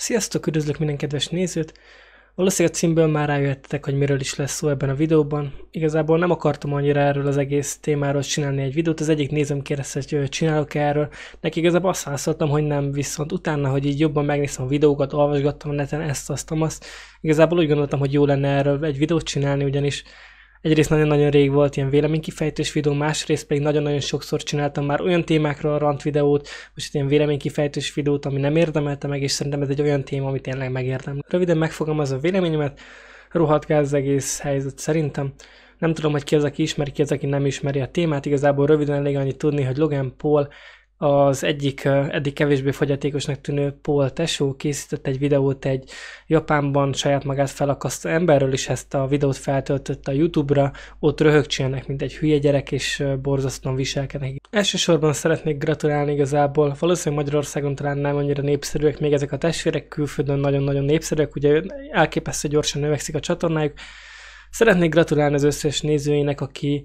Sziasztok, üdvözlök minden kedves nézőt! Valószínűleg a címből már rájöttetek, hogy miről is lesz szó ebben a videóban. Igazából nem akartam annyira erről az egész témáról csinálni egy videót, az egyik nézőm kérdezte, hogy csinálok -e erről. Neki igazából azt válaszoltam, hogy nem, viszont utána, hogy így jobban megnéztem a videókat, olvasgattam a neten ezt, azt, azt, igazából úgy gondoltam, hogy jó lenne erről egy videót csinálni, ugyanis Egyrészt nagyon-nagyon rég volt ilyen véleménykifejtős videó, másrészt pedig nagyon-nagyon sokszor csináltam már olyan témákról a rant videót, most ilyen véleménykifejtős videót, ami nem érdemelte meg, és szerintem ez egy olyan téma, amit tényleg megérdem. Röviden megfogalmazom a véleményemet, rohadt kell az egész helyzet szerintem. Nem tudom, hogy ki az, aki ismeri, ki az, aki nem ismeri a témát. Igazából röviden elég annyit tudni, hogy Logan Paul az egyik eddig kevésbé fogyatékosnak tűnő Paul Tesó készített egy videót egy Japánban saját magát felakasztó emberről, és ezt a videót feltöltött a YouTube-ra, ott röhögcsélnek, mint egy hülye gyerek, és borzasztóan viselkednek. Elsősorban szeretnék gratulálni igazából, valószínűleg Magyarországon talán nem annyira népszerűek, még ezek a testvérek külföldön nagyon-nagyon népszerűek, ugye elképesztő gyorsan növekszik a csatornájuk. Szeretnék gratulálni az összes nézőjének, aki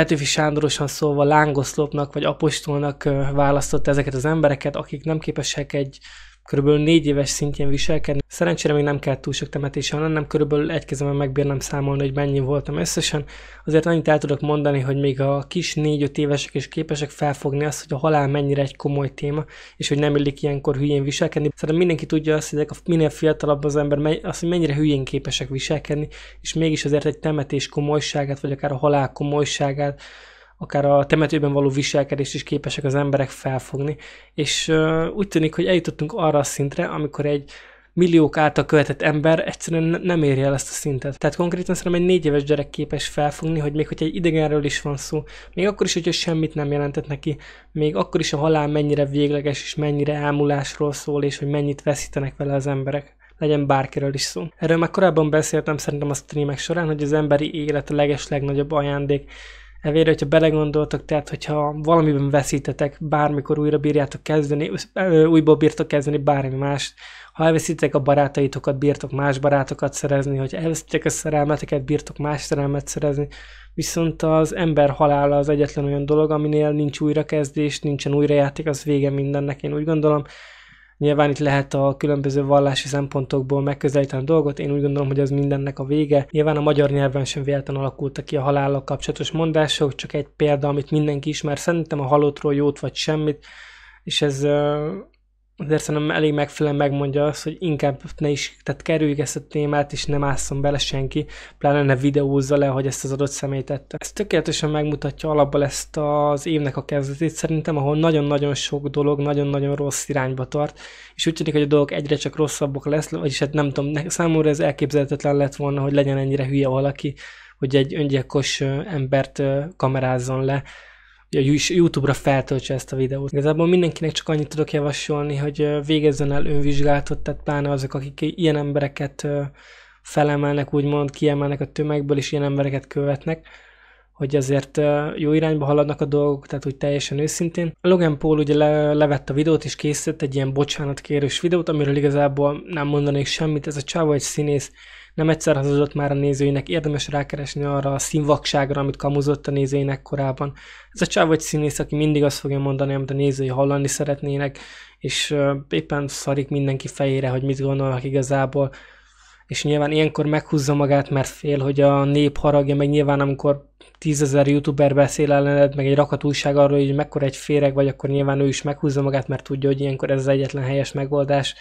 Petőfi Sándorosan szóval lángoszlopnak vagy apostolnak választotta ezeket az embereket, akik nem képesek egy körülbelül négy éves szintjén viselkedni. Szerencsére még nem kell túl sok hanem lennem, körülbelül egy kezemben megbírnám számolni, hogy mennyi voltam összesen. Azért annyit el tudok mondani, hogy még a kis négy-öt évesek is képesek felfogni azt, hogy a halál mennyire egy komoly téma, és hogy nem illik ilyenkor hülyén viselkedni. Szerintem mindenki tudja azt, hogy a minél fiatalabb az ember, azt, hogy mennyire hülyén képesek viselkedni, és mégis azért egy temetés komolyságát, vagy akár a halál komolyságát, akár a temetőben való viselkedés is képesek az emberek felfogni, és úgy tűnik, hogy eljutottunk arra a szintre, amikor egy milliók által követett ember egyszerűen nem éri el ezt a szintet. Tehát konkrétan szerintem egy négy éves gyerek képes felfogni, hogy még hogyha egy idegenről is van szó, még akkor is, hogyha semmit nem jelentett neki, még akkor is a halál mennyire végleges és mennyire elmúlásról szól, és hogy mennyit veszítenek vele az emberek legyen bárkiről is szó. Erről már korábban beszéltem szerintem a streamek során, hogy az emberi élet a leges legnagyobb ajándék, Evére, hogyha belegondoltok, tehát hogyha valamiben veszítetek, bármikor újra bírjátok kezdeni, újból bírtok kezdeni bármi más, ha elveszítek a barátaitokat, bírtok más barátokat szerezni, hogy elveszítek a szerelmeteket, bírtok más szerelmet szerezni, viszont az ember halála az egyetlen olyan dolog, aminél nincs újrakezdés, nincsen újrajáték, az vége mindennek, én úgy gondolom, Nyilván itt lehet a különböző vallási szempontokból megközelíteni a dolgot, én úgy gondolom, hogy az mindennek a vége. Nyilván a magyar nyelven sem véletlen alakultak ki a halállal kapcsolatos mondások, csak egy példa, amit mindenki ismer, szerintem a halottról jót vagy semmit, és ez de szerintem elég megfelelően megmondja azt, hogy inkább ne is, tehát kerüljük ezt a témát, és nem ásszon bele senki, pláne ne videózza le, hogy ezt az adott személyt tette. Ez tökéletesen megmutatja alapból ezt az évnek a kezdetét szerintem, ahol nagyon-nagyon sok dolog nagyon-nagyon rossz irányba tart, és úgy tűnik, hogy a dolgok egyre csak rosszabbak lesz, vagyis hát nem tudom, számomra ez elképzelhetetlen lett volna, hogy legyen ennyire hülye valaki, hogy egy öngyilkos embert kamerázzon le, YouTube-ra feltöltse ezt a videót. Igazából mindenkinek csak annyit tudok javasolni, hogy végezzen el önvizsgálatot, tehát pláne azok, akik ilyen embereket felemelnek, úgymond kiemelnek a tömegből, és ilyen embereket követnek, hogy azért jó irányba haladnak a dolgok, tehát úgy teljesen őszintén. A Logan Paul ugye le, levett a videót, és készített egy ilyen bocsánatkérős videót, amiről igazából nem mondanék semmit, ez a csáva egy színész, nem egyszer hazudott már a nézőinek, érdemes rákeresni arra a színvakságra, amit kamuzott a nézőinek korábban. Ez a csáv vagy színész, aki mindig azt fogja mondani, amit a nézői hallani szeretnének, és éppen szarik mindenki fejére, hogy mit gondolnak igazából és nyilván ilyenkor meghúzza magát, mert fél, hogy a nép haragja, meg nyilván amikor tízezer youtuber beszél ellened, meg egy rakat újság arról, hogy mekkora egy féreg vagy, akkor nyilván ő is meghúzza magát, mert tudja, hogy ilyenkor ez az egyetlen helyes megoldás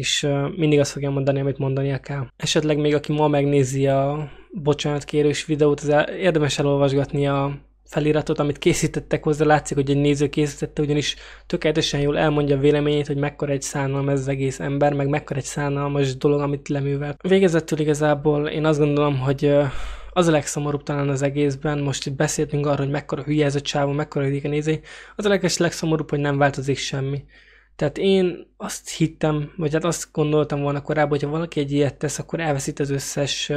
és mindig azt fogja mondani, amit mondania kell. Esetleg még aki ma megnézi a bocsánatkérős videót, az érdemes elolvasgatni a feliratot, amit készítettek hozzá, látszik, hogy egy néző készítette, ugyanis tökéletesen jól elmondja a véleményét, hogy mekkora egy szánalom ez az egész ember, meg mekkora egy szánalmas dolog, amit leművelt. Végezetül igazából én azt gondolom, hogy az a legszomorúbb talán az egészben, most itt beszéltünk arról, hogy mekkora hülye ez a csávó, mekkora hülye a néző, az a leges legszomorúbb, hogy nem változik semmi. Tehát én azt hittem, vagy hát azt gondoltam volna korábban, ha valaki egy ilyet tesz, akkor elveszít az összes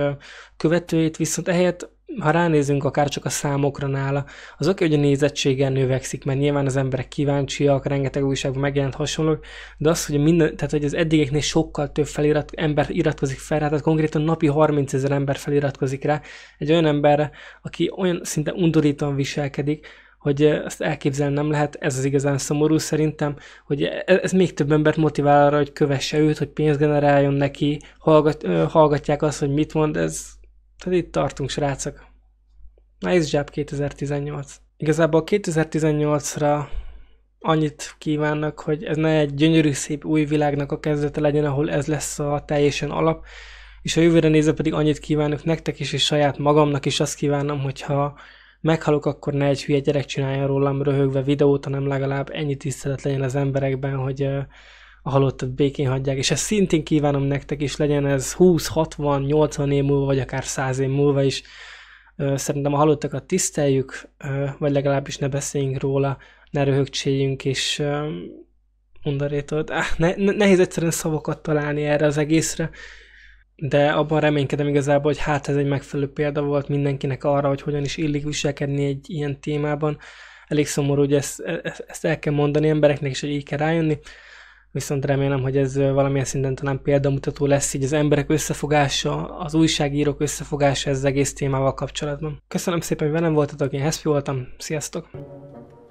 követőjét, viszont ehelyett, ha ránézünk akár csak a számokra nála, az oké, hogy a nézettséggel növekszik, mert nyilván az emberek kíváncsiak, rengeteg újságban megjelent hasonlók, de az, hogy, minden, tehát, hogy az eddigeknél sokkal több felirat, ember iratkozik fel rá, tehát konkrétan napi 30 ezer ember feliratkozik rá, egy olyan emberre, aki olyan szinte undorítóan viselkedik, hogy ezt elképzelni nem lehet, ez az igazán szomorú szerintem, hogy e, e, ez még több embert motivál arra, hogy kövesse őt, hogy pénzt generáljon neki, hallgat, hallgatják azt, hogy mit mond, ez, tehát itt tartunk, srácok. Nice job 2018. Igazából 2018-ra annyit kívánnak, hogy ez ne egy gyönyörű, szép új világnak a kezdete legyen, ahol ez lesz a teljesen alap, és a jövőre nézve pedig annyit kívánok nektek is, és saját magamnak is azt kívánom, hogyha Meghalok, akkor ne egy hülye gyerek csinálja rólam röhögve videót, hanem legalább ennyi tisztelet legyen az emberekben, hogy a halottat békén hagyják, és ezt szintén kívánom nektek is, legyen ez 20, 60, 80 év múlva, vagy akár 100 év múlva is. Szerintem a halottakat tiszteljük, vagy legalábbis ne beszéljünk róla, ne röhögcséljünk, és undarított. Ah, ne, nehéz egyszerűen szavakat találni erre az egészre, de abban reménykedem igazából, hogy hát ez egy megfelelő példa volt mindenkinek arra, hogy hogyan is illik viselkedni egy ilyen témában. Elég szomorú, hogy ezt, e-, ezt el kell mondani embereknek, és hogy így kell rájönni, viszont remélem, hogy ez valamilyen szinten talán példamutató lesz így az emberek összefogása, az újságírók összefogása ezzel egész témával kapcsolatban. Köszönöm szépen, hogy velem voltatok, én Heszpi voltam, sziasztok!